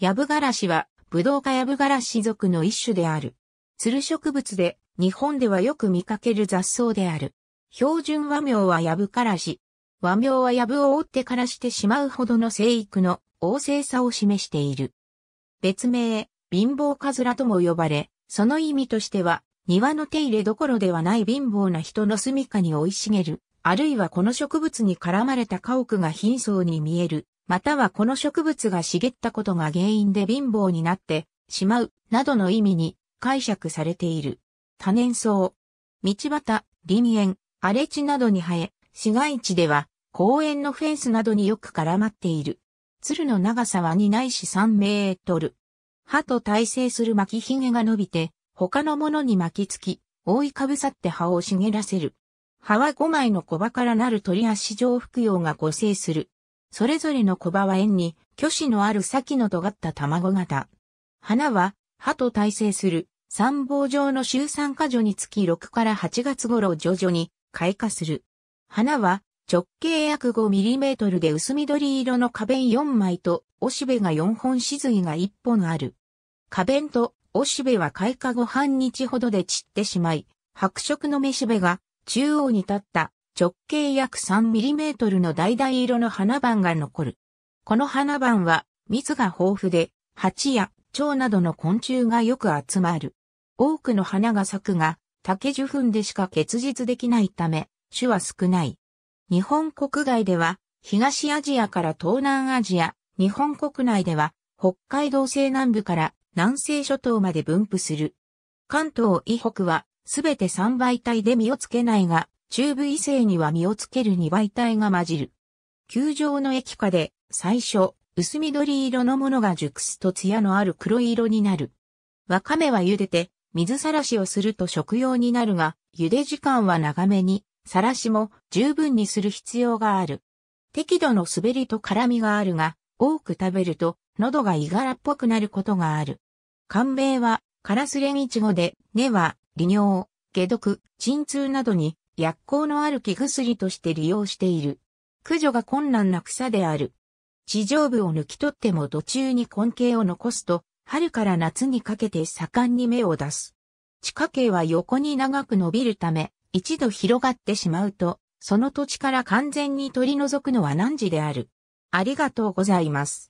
ヤブガラシは、ブドウ科ヤブガラシ属の一種である。ツル植物で、日本ではよく見かける雑草である。標準和名はヤブカラシ。和名はヤブを追って枯らしてしまうほどの生育の旺盛さを示している。別名、貧乏カズラとも呼ばれ、その意味としては、庭の手入れどころではない貧乏な人の住処に生い茂る、あるいはこの植物に絡まれた家屋が貧相に見える、またはこの植物が茂ったことが原因で貧乏になってしまう、などの意味に解釈されている。多年草。道端、林園、荒れ地などに生え、市街地では公園のフェンスなどによく絡まっている。鶴の長さは2ないし3メートル。歯と対生する巻き髭が伸びて、他のものに巻きつき、覆いかぶさって葉を茂らせる。葉は5枚の小葉からなる鳥足状服用が誤生する。それぞれの小葉は円に、虚子のある先の尖った卵型。花は、葉と対生する、三房状の周産果所につき6から8月頃徐々に開花する。花は直径約5トルで薄緑色の花弁4枚と、おしべが4本しずいが1本ある。花弁とおしべは開花後半日ほどで散ってしまい、白色のめしべが中央に立った直径約 3mm の橙色の花番が残る。この花番は蜜が豊富で、蜂や蝶などの昆虫がよく集まる。多くの花が咲くが、竹樹粉でしか結実できないため、種は少ない。日本国外では、東アジアから東南アジア、日本国内では、北海道西南部から南西諸島まで分布する。関東以北は、すべて三媒体で実をつけないが、中部異性には実をつける二倍体が混じる。球状の液化で、最初、薄緑色のものが熟すと艶のある黒色になる。わかめは茹でて、水さらしをすると食用になるが、茹で時間は長めに、さらしも十分にする必要がある。適度の滑りと辛みがあるが、多く食べると、喉がいがらっぽくなることがある。寒米は、カラスレンチゴで、根は、利尿、下毒、鎮痛などに薬効のある木薬として利用している。駆除が困難な草である。地上部を抜き取っても途中に根茎を残すと、春から夏にかけて盛んに芽を出す。地下茎は横に長く伸びるため、一度広がってしまうと、その土地から完全に取り除くのは難事である。ありがとうございます。